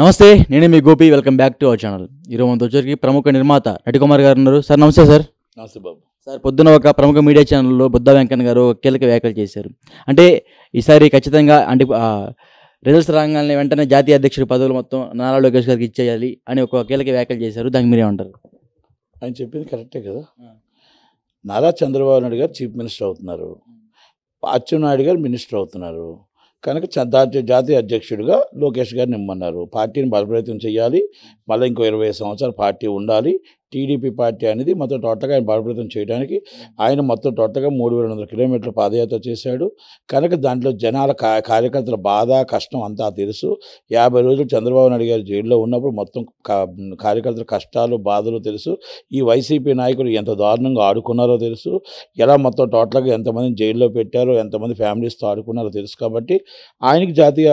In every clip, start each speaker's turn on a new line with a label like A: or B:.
A: నమస్తే నేనే మీ Gopi welcome back to our channel ఈరోజు మనతో వచ్చరికి ప్రముఖ నిర్మాత నటికుమార్ గారు ఉన్నారు సార్ నమస్తే సార్ నమస్తే బాబు సార్ పొద్దున ఒక ప్రముఖ మీడియా ఛానల్లో బుద్ధ వెంకన్న గారు కీలక వ్యాఖ్యలు చేశారు అంటే ఈసారి ఖచ్చితంగా అంటే రిజల్ట్స్ రాగానే వెంటనే జాతీయ అధ్యక్షుడి పదవులు మొత్తం నారా లోకేష్ గారికి ఇచ్చేయాలి అని ఒక కీలక వ్యాఖ్యలు చేశారు దానికి ఉంటారు
B: ఆయన చెప్పింది కరెక్టే కదా నారా చంద్రబాబు నాయుడు గారు చీఫ్ మినిస్టర్ అవుతున్నారు అచ్చెన్నాయుడు గారు మినిస్టర్ అవుతున్నారు కనుక జాతీయ అధ్యక్షుడిగా లోకేష్ గారిని నిమ్మన్నారు పార్టీని బలప్రయత్నం చేయాలి మళ్ళీ ఇంకో ఇరవై సంవత్సరాలు పార్టీ ఉండాలి టీడీపీ పార్టీ అనేది మొత్తం టోటల్గా ఆయన బలప్రదం చేయడానికి ఆయన మొత్తం టోటల్గా మూడు వేల వందల కిలోమీటర్ల పాదయాత్ర చేశాడు కనుక దాంట్లో జనాల కార్యకర్తల బాధ కష్టం అంతా తెలుసు యాభై రోజులు చంద్రబాబు నాయుడు గారు జైల్లో ఉన్నప్పుడు మొత్తం కార్యకర్తల కష్టాలు బాధలు తెలుసు ఈ వైసీపీ నాయకులు ఎంత దారుణంగా ఆడుకున్నారో తెలుసు ఎలా మొత్తం టోటల్గా ఎంతమందిని జైల్లో పెట్టారో ఎంతమంది ఫ్యామిలీస్తో ఆడుకున్నారో తెలుసు కాబట్టి ఆయనకి జాతీయ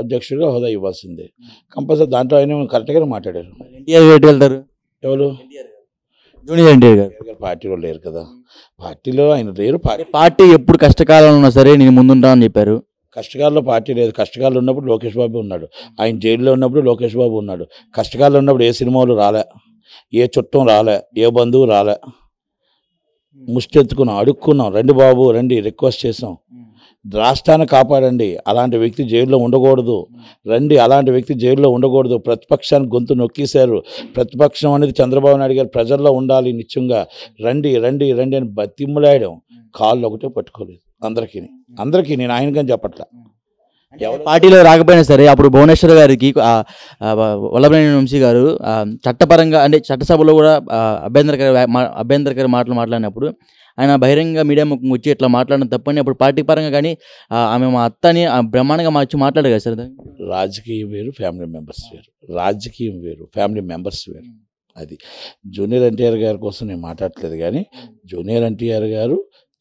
B: అధ్యక్షుడిగా హోదా ఇవ్వాల్సిందే కంపల్సరీ దాంట్లో ఆయన కరెక్ట్గానే మాట్లాడారు వెళ్తారు ఎవరు
A: జూనియర్ ఎన్టీఆర్ గారు
B: పార్టీలో లేరు కదా పార్టీలో ఆయన లేరు పార్టీ
A: పార్టీ ఎప్పుడు కష్టకాలంలో ఉన్నా సరే నేను ముందుంటా అని చెప్పారు
B: కష్టకాలంలో పార్టీ లేదు కష్టకాలు ఉన్నప్పుడు లోకేష్ బాబు ఉన్నాడు ఆయన జైల్లో ఉన్నప్పుడు లోకేష్ బాబు ఉన్నాడు కష్టకాలు ఉన్నప్పుడు ఏ సినిమాలు రాలే ఏ చుట్టం రాలే ఏ బంధువు రాలే ఎత్తుకున్నాం అడుక్కున్నాం రండి బాబు రండి రిక్వెస్ట్ చేసాం రాష్ట్రాన్ని కాపాడండి అలాంటి వ్యక్తి జైల్లో ఉండకూడదు రండి అలాంటి వ్యక్తి జైల్లో ఉండకూడదు ప్రతిపక్షాన్ని గొంతు నొక్కేశారు ప్రతిపక్షం అనేది చంద్రబాబు నాయుడు గారు ప్రజల్లో ఉండాలి నిత్యంగా రండి రండి రండి అని బతిమ్ములాయడం కాళ్ళు ఒకటే పట్టుకోలేదు అందరికీ అందరికీ నేను కానీ చెప్పట్లా
A: పార్టీలో రాకపోయినా సరే అప్పుడు భువనేశ్వర్ గారికి వల్లభనారాయణ వంశీ గారు చట్టపరంగా అంటే చట్టసభలో కూడా అభ్యంతరకర అభ్యంతరకర మాటలు మాట్లాడినప్పుడు ఆయన బహిరంగ మీడియా ముఖం వచ్చి ఇట్లా మాట్లాడడం తప్పని అప్పుడు పార్టీ పరంగా కానీ ఆమె మా అత్తని బ్రహ్మాండంగా మార్చి మాట్లాడారు కదా సార్
B: రాజకీయం వేరు ఫ్యామిలీ మెంబర్స్ వేరు రాజకీయం వేరు ఫ్యామిలీ మెంబర్స్ వేరు అది జూనియర్ ఎన్టీఆర్ గారి కోసం నేను మాట్లాడట్లేదు కానీ జూనియర్ ఎన్టీఆర్ గారు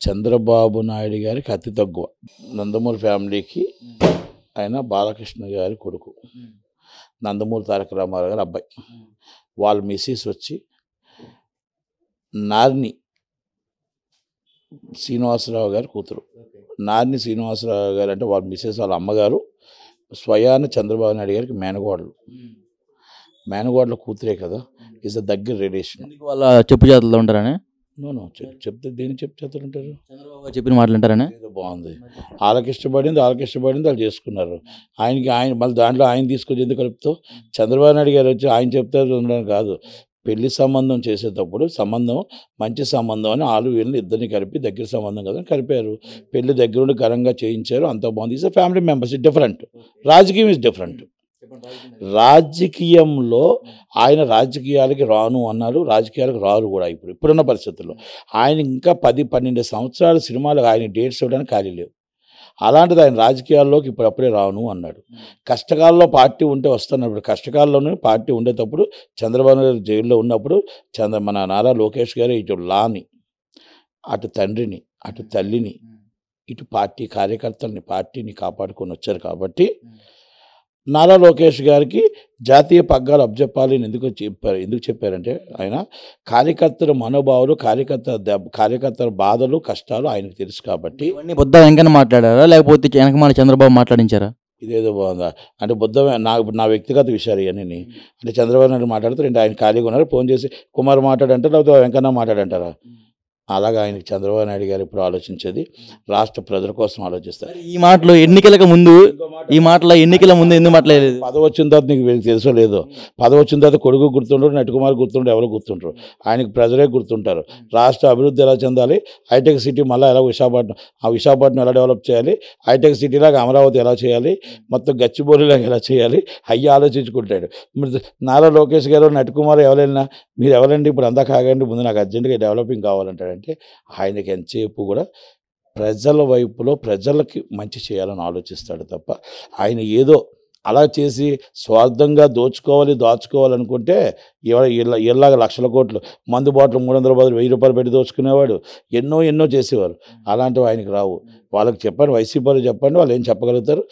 B: చంద్రబాబు నాయుడు గారికి అతి తక్కువ నందమూరి ఫ్యామిలీకి ఆయన బాలకృష్ణ గారి కొడుకు నందమూరి తారక రామారావు గారు అబ్బాయి వాళ్ళ మిస్సెస్ వచ్చి నార్ని శ్రీనివాసరావు గారి కూతురు నారిని శ్రీనివాసరావు గారు అంటే వాళ్ళ మిస్సెస్ వాళ్ళ అమ్మగారు స్వయాన చంద్రబాబు నాయుడు గారికి మేనగోడలు మేనగోడల కూతురే కదా ఈజ్ అ దగ్గర రిలేషన్ వాళ్ళ
A: చెప్పు జాతరలో ఉంటారని
B: నో చెప్తే దేని చెప్పు చేతులు ఉంటారు చంద్రబాబు చెప్పిన మాటలు ఉంటారనే బాగుంది వాళ్ళకి ఇష్టపడింది వాళ్ళకి ఇష్టపడింది వాళ్ళు చేసుకున్నారు ఆయనకి ఆయన మళ్ళీ దాంట్లో ఆయన తీసుకొచ్చి ఎందుకు కలుపుతావు చంద్రబాబు నాయుడు గారు వచ్చి ఆయన చెప్తారు కాదు పెళ్లి సంబంధం చేసేటప్పుడు సంబంధం మంచి సంబంధం అని ఆలు వీళ్ళని ఇద్దరిని కలిపి దగ్గర సంబంధం కదా కలిపారు పెళ్లి దగ్గర ఉండి ఘనంగా చేయించారు అంత బాగుంది is family members is different రాజకీయం ఈజ్ hmm. డిఫరెంట్ రాజకీయంలో hmm. ఆయన రాజకీయాలకి రాను అన్నారు రాజకీయాలకు రారు కూడా ఇప్పుడు ఇప్పుడున్న పరిస్థితుల్లో hmm. ఆయన ఇంకా పది పన్నెండు సంవత్సరాల సినిమాలు ఆయన డేట్స్ ఇవ్వడానికి ఖాళీ లేవు అలాంటిది ఆయన రాజకీయాల్లోకి ఇప్పుడు అప్పుడే రాను అన్నాడు కష్టకాలంలో పార్టీ ఉంటే వస్తున్నప్పుడు కష్టకాలంలోనే పార్టీ ఉండేటప్పుడు చంద్రబాబు గారు జైల్లో ఉన్నప్పుడు చంద్ర మన నారా లోకేష్ గారు ఇటు లాని అటు తండ్రిని అటు తల్లిని ఇటు పార్టీ కార్యకర్తల్ని పార్టీని కాపాడుకొని వచ్చారు కాబట్టి నారా లోకేష్ గారికి జాతీయ పగ్గాలు అని ఎందుకు చెప్పారు ఎందుకు చెప్పారంటే ఆయన కార్యకర్తల మనోభావాలు కార్యకర్త కార్యకర్తల బాధలు కష్టాలు ఆయనకు తెలుసు కాబట్టి ఇవన్నీ బుద్ధ
A: వెంకన్న మాట్లాడారా లేకపోతే వెనకమాల చంద్రబాబు మాట్లాడించారా
B: ఇదేదో బాగుందా అంటే బుద్ధ నా నా వ్యక్తిగత విషయాలు ఇవన్నీ అంటే చంద్రబాబు నాయుడు మాట్లాడుతూ రెండు ఆయన ఖాళీగా ఉన్నారు ఫోన్ చేసి కుమార్ మాట్లాడంటారు లేకపోతే వెంకన్న మాట్లాడంటారా అలాగా ఆయన చంద్రబాబు నాయుడు గారు ఇప్పుడు ఆలోచించేది రాష్ట్ర ప్రజల కోసం ఆలోచిస్తారు ఈ మాటలు ఎన్నికలకు ముందు ఈ మాటల ఎన్నికల ముందు ఎందుకు మాట్లాడలేదు పదవి వచ్చిన తర్వాత నీకు వీళ్ళకి తెలుసో లేదో పదవి వచ్చిన తర్వాత కొడుకు గుర్తుండరు నటికుమార్ గుర్తుండరు ఎవరు గుర్తుంటారు ఆయనకు ప్రజలే గుర్తుంటారు రాష్ట్ర అభివృద్ధి ఎలా చెందాలి హైటెక్ సిటీ మళ్ళీ ఎలా విశాఖపట్నం ఆ విశాఖపట్నం ఎలా డెవలప్ చేయాలి హైటెక్ సిటీలాగా అమరావతి ఎలా చేయాలి మొత్తం గచ్చిబోలిలాగా ఎలా చేయాలి అయ్యి ఆలోచించుకుంటాడు నారా లోకేష్ గారు నటికుమార్ ఎవరైనా మీరు ఎవరండి ఇప్పుడు అందా కాగండి ముందు నాకు అర్జెంటుగా డెవలపింగ్ కావాలంటాడు ఏంటంటే ఆయనకి ఎంతసేపు కూడా ప్రజల వైపులో ప్రజలకి మంచి చేయాలని ఆలోచిస్తాడు తప్ప ఆయన ఏదో అలా చేసి స్వార్థంగా దోచుకోవాలి దాచుకోవాలనుకుంటే ఇలా ఇలాగ లక్షల కోట్లు మందు బాటలు మూడు వందల బదులు వెయ్యి రూపాయలు పెట్టి దోచుకునేవాడు ఎన్నో ఎన్నో చేసేవారు అలాంటివి ఆయనకు రావు వాళ్ళకి చెప్పండి వాళ్ళు చెప్పండి వాళ్ళు ఏం చెప్పగలుగుతారు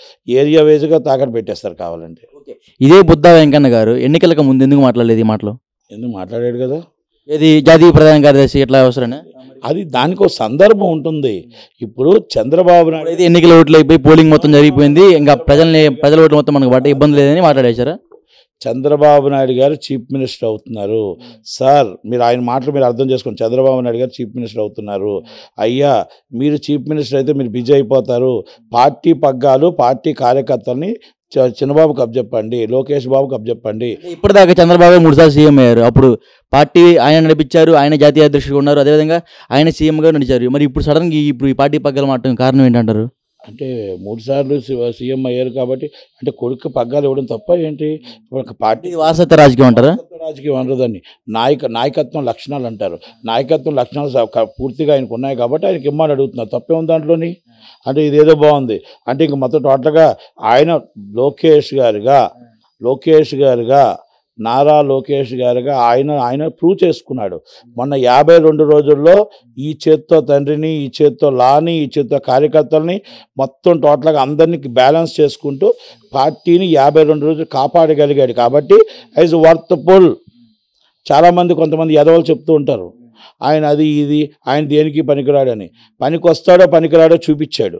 B: ఏరియా వైజ్గా తాకట్టు పెట్టేస్తారు కావాలంటే
A: ఇదే బుద్ధ వెంకన్న గారు ఎన్నికలకు ముందు ఎందుకు మాట్లాడలేదు ఈ మాటలు
B: ఎందుకు మాట్లాడాడు కదా ఇది జాతీయ ప్రధాన కార్యదర్శి ఎట్లా అవసరమే అది దానికి ఒక సందర్భం ఉంటుంది ఇప్పుడు చంద్రబాబు నాయుడు అయితే ఎన్నికల ఓట్లు
A: అయిపోయి పోలింగ్ మొత్తం జరిగిపోయింది ఇంకా ప్రజల్ని ప్రజల ఓట్లు మొత్తం మనకు పట్ట ఇబ్బంది లేదని మాట్లాడేశారా
B: చంద్రబాబు నాయుడు గారు చీఫ్ మినిస్టర్ అవుతున్నారు సార్ మీరు ఆయన మాటలు మీరు అర్థం చేసుకోండి చంద్రబాబు నాయుడు గారు చీఫ్ మినిస్టర్ అవుతున్నారు అయ్యా మీరు చీఫ్ మినిస్టర్ అయితే మీరు బిజీ అయిపోతారు పార్టీ పగ్గాలు పార్టీ కార్యకర్తల్ని చిన్నబాబుకి చెప్పండి లోకేష్ బాబుకి చెప్పండి
A: ఇప్పటిదాకా చంద్రబాబు మూడుసార్లు సీఎం అయ్యారు అప్పుడు పార్టీ ఆయన నడిపించారు ఆయన జాతీయ అధ్యక్షుడు ఉన్నారు అదేవిధంగా ఆయన సీఎంగా నడిచారు మరి ఇప్పుడు సడన్గా ఇప్పుడు ఈ పార్టీ పక్కన మాట్లాడడం కారణం ఏంటంటారు
B: అంటే మూడు సార్లు సీఎం అయ్యారు కాబట్టి అంటే కొడుకు పగ్గాలు ఇవ్వడం తప్ప ఏంటి ఒక పార్టీ వారసత్వ రాజకీయం అంటారా రాజకీయం అనరదని నాయక నాయకత్వం లక్షణాలు అంటారు నాయకత్వం లక్షణాలు పూర్తిగా ఆయనకు ఉన్నాయి కాబట్టి ఆయనకి ఇమ్మని అడుగుతున్నారు తప్పే ఉంది దాంట్లోని అంటే ఇదేదో బాగుంది అంటే ఇంక మొత్తం టోటల్గా ఆయన లోకేష్ గారుగా లోకేష్ గారుగా నారా లోకేష్ గారుగా ఆయన ఆయన ప్రూవ్ చేసుకున్నాడు మొన్న యాభై రెండు రోజుల్లో ఈ చేత్తో తండ్రిని ఈ చేత్తో లాని ఈ చేత్తో కార్యకర్తలని మొత్తం టోటల్గా అందరినీ బ్యాలెన్స్ చేసుకుంటూ పార్టీని యాభై రెండు రోజులు కాపాడగలిగాడు కాబట్టి ఐజ్ వర్త్ పుల్ చాలామంది కొంతమంది ఎదవలు చెప్తూ ఉంటారు ఆయన అది ఇది ఆయన దేనికి పనికిరాడని పనికి వస్తాడో పనికిరాడో చూపించాడు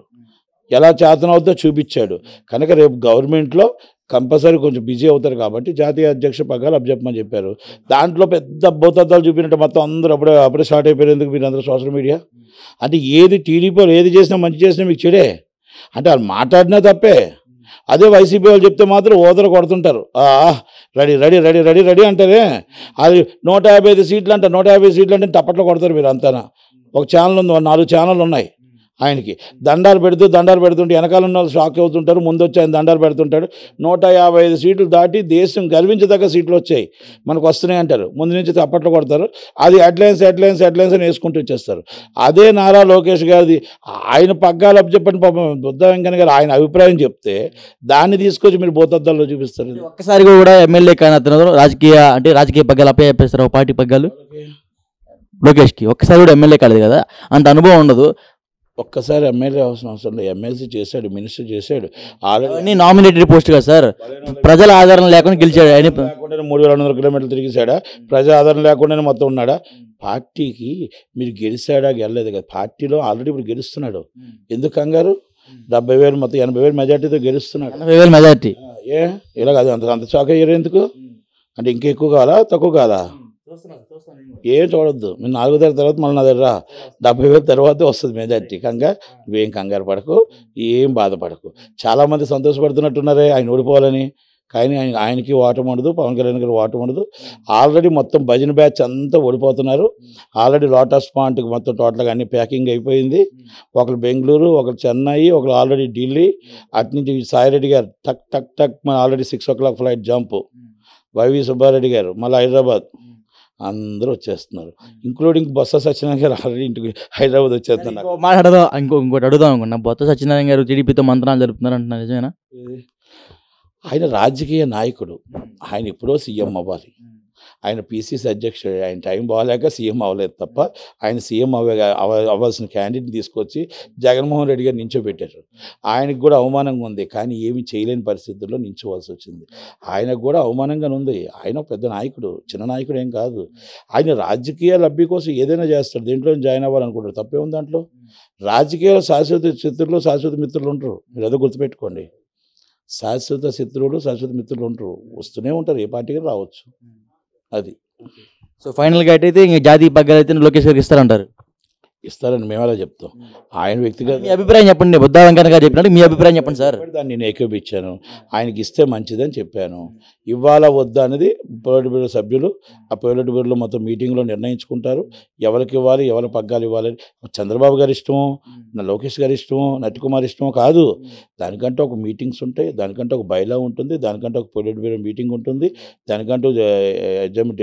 B: ఎలా చేతనవుతో చూపించాడు కనుక రేపు గవర్నమెంట్లో కంపల్సరీ కొంచెం బిజీ అవుతారు కాబట్టి జాతీయ అధ్యక్ష పగాలు అప్పచెప్పమని చెప్పారు దాంట్లో పెద్ద భౌతత్వాలు చూపినట్టు మొత్తం అందరూ అప్పుడే అప్పుడే స్టార్ట్ అయిపోయినందుకు మీరు అందరూ సోషల్ మీడియా అంటే ఏది టీడీపీలో ఏది చేసినా మంచి చేసినా మీకు చెడే అంటే వాళ్ళు మాట్లాడినా తప్పే అదే వైసీపీ వాళ్ళు చెప్తే మాత్రం ఓదర కొడుతుంటారు ready ready ready ready ready అంటారే అది నూట యాభై ఐదు సీట్లు అంటే నూట యాభై సీట్లు అంటే తప్పట్లో కొడతారు మీరు అంతనా ఒక ఛానల్ ఉంది నాలుగు ఛానళ్ళు ఉన్నాయి ఆయనకి దండాలు పెడుతూ దండాలు పెడుతుంటే వెనకాల ఉన్న వాళ్ళు షాక్ అవుతుంటారు ముందు వచ్చి ఆయన దండాలు పెడుతుంటాడు నూట యాభై ఐదు సీట్లు దాటి దేశం గర్వించదగ్గ సీట్లు వచ్చాయి మనకు వస్తున్నాయి అంటారు ముందు నుంచి అప్పట్లో కొడతారు అది హెడ్లైన్స్ హెడ్లైన్స్ హెడ్లైన్స్ అని వేసుకుంటూ వచ్చేస్తారు అదే నారా లోకేష్ గారిది ఆయన పగ్గాలు చెప్పండి పాపం బుద్ధ వెంకన్న గారు ఆయన అభిప్రాయం చెప్తే దాన్ని తీసుకొచ్చి మీరు బోతద్దాల్లో చూపిస్తారు
A: ఒక్కసారిగా కూడా ఎమ్మెల్యే కానీ అతను రాజకీయ అంటే రాజకీయ పగ్గాలు అప్పే చెప్పేస్తారు పార్టీ పగ్గాలు లోకేష్కి ఒక్కసారి కూడా ఎమ్మెల్యే కాలేదు కదా అంత అనుభవం ఉండదు
B: ఒక్కసారి ఎమ్మెల్యే అవసరం అవసరం లేదు ఎమ్మెల్సీ చేశాడు మినిస్టర్ చేశాడు ఆల్రెడీ నామినేటెడ్ పోస్ట్ కదా సార్ ప్రజల ఆధారం లేకుండా గెలిచాడు ఆయన లేకుండా మూడు వేల రెండు వందల కిలోమీటర్లు తిరిగిశాడా ప్రజల ఆధారం లేకుండా మొత్తం ఉన్నాడా పార్టీకి మీరు గెలిచాడా గెలలేదు కదా పార్టీలో ఆల్రెడీ ఇప్పుడు గెలుస్తున్నాడు ఎందుకు కంగారు డెబ్బై వేలు మొత్తం ఎనభై వేలు మెజార్టీతో గెలుస్తున్నాడు ఎనభై వేలు మెజార్టీ ఏ ఇలా అది అంత అంత షాక్ అయ్యారు ఎందుకు అంటే ఇంకెక్కువ కాదా తక్కువ కాదా ఏం చూడద్దు మీరు నాలుగో తరగతి తర్వాత మళ్ళీ నా దగ్గర డెబ్బై వేల తర్వాత వస్తుంది మెజార్టీ కనుక నువ్వేం కంగారు పడకు hmm. ఏం బాధపడకు చాలామంది సంతోషపడుతున్నట్టున్నారే ఆయన ఓడిపోవాలని కానీ ఆయన ఆయనకి ఓటం ఉండదు పవన్ కళ్యాణ్ గారు ఓటం ఉండదు ఆల్రెడీ hmm. మొత్తం భజన బ్యాచ్ అంతా ఓడిపోతున్నారు ఆల్రెడీ లోటస్ పాయింట్కి మొత్తం టోటల్గా అన్ని ప్యాకింగ్ అయిపోయింది hmm. ఒకరు బెంగళూరు ఒకరు చెన్నై ఒకరు ఆల్రెడీ ఢిల్లీ అటు నుంచి సాయిరెడ్డి గారు టక్ టక్ టక్ మన already six o'clock flight jump YV Subbareddy గారు మళ్ళీ హైదరాబాద్ అందరూ వచ్చేస్తున్నారు ఇంక్లూడింగ్ బొత్స సత్యనారాయణ గారు ఆల్రెడీ ఇంటికి హైదరాబాద్ వచ్చేస్తున్నారు
A: మాట్లాడదా ఇంకో ఇంకోటి అడుగుదాం అనుకున్నా బొత్స సత్యనారాయణ గారు టీడీపీతో మంత్రాలు జరుపుతున్నారు అంటున్నారు నిజమేనా
B: ఆయన రాజకీయ నాయకుడు ఆయన ఎప్పుడో సీఎం అవ్వాలి ఆయన పీసీసీ అధ్యక్షుడు ఆయన టైం బాగాలేక సీఎం అవ్వలేదు తప్ప ఆయన సీఎం అవ్వే అవ్వాల్సిన క్యాండిడేట్ని తీసుకొచ్చి జగన్మోహన్ రెడ్డి గారు నించోబెట్టారు ఆయనకు కూడా అవమానంగా ఉంది కానీ ఏమి చేయలేని పరిస్థితుల్లో నించోవాల్సి వచ్చింది ఆయనకు కూడా అవమానంగా ఉంది ఆయన పెద్ద నాయకుడు చిన్న నాయకుడు ఏం కాదు ఆయన రాజకీయ లబ్ధి కోసం ఏదైనా చేస్తాడు దీంట్లో జాయిన్ అవ్వాలనుకుంటారు తప్పే ఉంది దాంట్లో రాజకీయాలు శాశ్వత శత్రులు శాశ్వత మిత్రులు ఉంటారు మీరు అదో గుర్తుపెట్టుకోండి శాశ్వత శత్రువులు శాశ్వత మిత్రులు ఉంటారు వస్తూనే ఉంటారు ఏ పార్టీకి రావచ్చు అది సో
A: ఫైనల్గా అయితే ఇంకా జాతీయ పగ్గాలు అయితే లోకేష్ గారికి ఇస్తారంటారు
B: ఇస్తారని మేము అలా చెప్తాం ఆయన వ్యక్తిగత మీ అభిప్రాయం చెప్పండి బుద్ధా కనుక చెప్పినట్టు మీ అభిప్రాయం చెప్పండి సార్ దాన్ని నేను ఏకీపించాను ఆయనకి ఇస్తే మంచిదని చెప్పాను ఇవ్వాలా వద్దా అనేది పర్యటన బ్యూరో సభ్యులు ఆ పర్యటన బ్యూరోలో మొత్తం మీటింగ్లో నిర్ణయించుకుంటారు ఎవరికి ఇవ్వాలి ఎవరి పగ్గాలు ఇవ్వాలి చంద్రబాబు గారి ఇష్టమో నా లోకేష్ గారి ఇష్టమో నటికుమార్ ఇష్టమో కాదు దానికంటే ఒక మీటింగ్స్ ఉంటాయి దానికంటే ఒక బైలా ఉంటుంది దానికంటే ఒక పర్యటన బ్యూరో మీటింగ్ ఉంటుంది దానికంటూ ఎగ్జామ్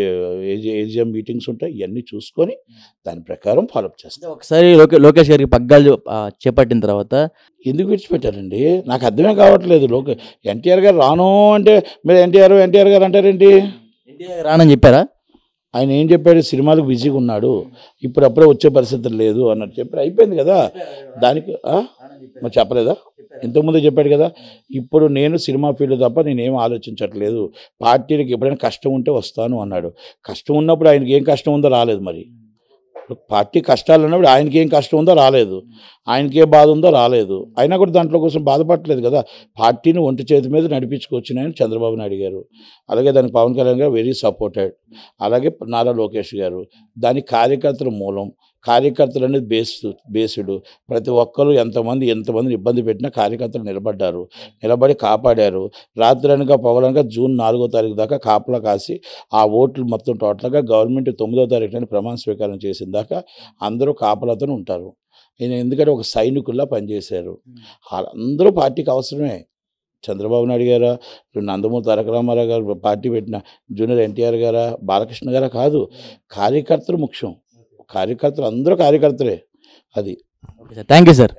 B: ఎగ్జామ్ మీటింగ్స్ ఉంటాయి ఇవన్నీ చూసుకొని దాని ప్రకారం ఫాలోఅప్ చేస్తాం
A: ఒకసారి లోకే లోకేష్ గారికి
B: పగ్గాలు చేపట్టిన తర్వాత ఎందుకు విడిచిపెట్టారండి నాకు అర్థమే కావట్లేదు లోకే ఎన్టీఆర్ గారు రాను అంటే మీరు ఎన్టీఆర్ ఎన్టీఆర్ గారు అంటారేంటి ఎన్టీఆర్ రానని చెప్పారా ఆయన ఏం చెప్పాడు సినిమాలకు బిజీగా ఉన్నాడు ఇప్పుడు అప్పుడే వచ్చే పరిస్థితి లేదు అన్నట్టు చెప్పారు అయిపోయింది కదా దానికి మరి చెప్పలేదా ఇంతకుముందు చెప్పాడు కదా ఇప్పుడు నేను సినిమా ఫీల్డ్ తప్ప నేనేం ఆలోచించట్లేదు పార్టీలకు ఎప్పుడైనా కష్టం ఉంటే వస్తాను అన్నాడు కష్టం ఉన్నప్పుడు ఆయనకి ఏం కష్టం ఉందో రాలేదు మరి పార్టీ కష్టాలు ఉన్నప్పుడు ఆయనకి ఏం కష్టం ఉందో రాలేదు ఆయనకి ఏ బాధ ఉందో రాలేదు అయినా కూడా దాంట్లో కోసం బాధపడలేదు కదా పార్టీని ఒంటి చేతి మీద నడిపించుకొచ్చినాయని చంద్రబాబు నాయుడు గారు అలాగే దానికి పవన్ కళ్యాణ్ గారు వెరీ సపోర్టెడ్ అలాగే నారా లోకేష్ గారు దాని కార్యకర్తల మూలం కార్యకర్తలు అనేది బేస్ బేసుడు ప్రతి ఒక్కరు ఎంతమంది ఎంతమందిని ఇబ్బంది పెట్టినా కార్యకర్తలు నిలబడ్డారు నిలబడి కాపాడారు రాత్రనక పవలనక జూన్ నాలుగో తారీఖు దాకా కాపలా కాసి ఆ ఓట్లు మొత్తం టోటల్గా గవర్నమెంట్ తొమ్మిదో తారీఖున ప్రమాణ స్వీకారం చేసిన దాకా అందరూ కాపలతో ఉంటారు నేను ఎందుకంటే ఒక సైనికుల్లా పనిచేశారు అందరూ పార్టీకి అవసరమే చంద్రబాబు నాయుడు గారా నందమూరి తారక రామారావు గారు పార్టీ పెట్టిన జూనియర్ ఎన్టీఆర్ గారా బాలకృష్ణ గారా కాదు కార్యకర్తలు ముఖ్యం కార్యకర్తలు అందరూ కార్యకర్తలే అది
A: okay sir thank you sir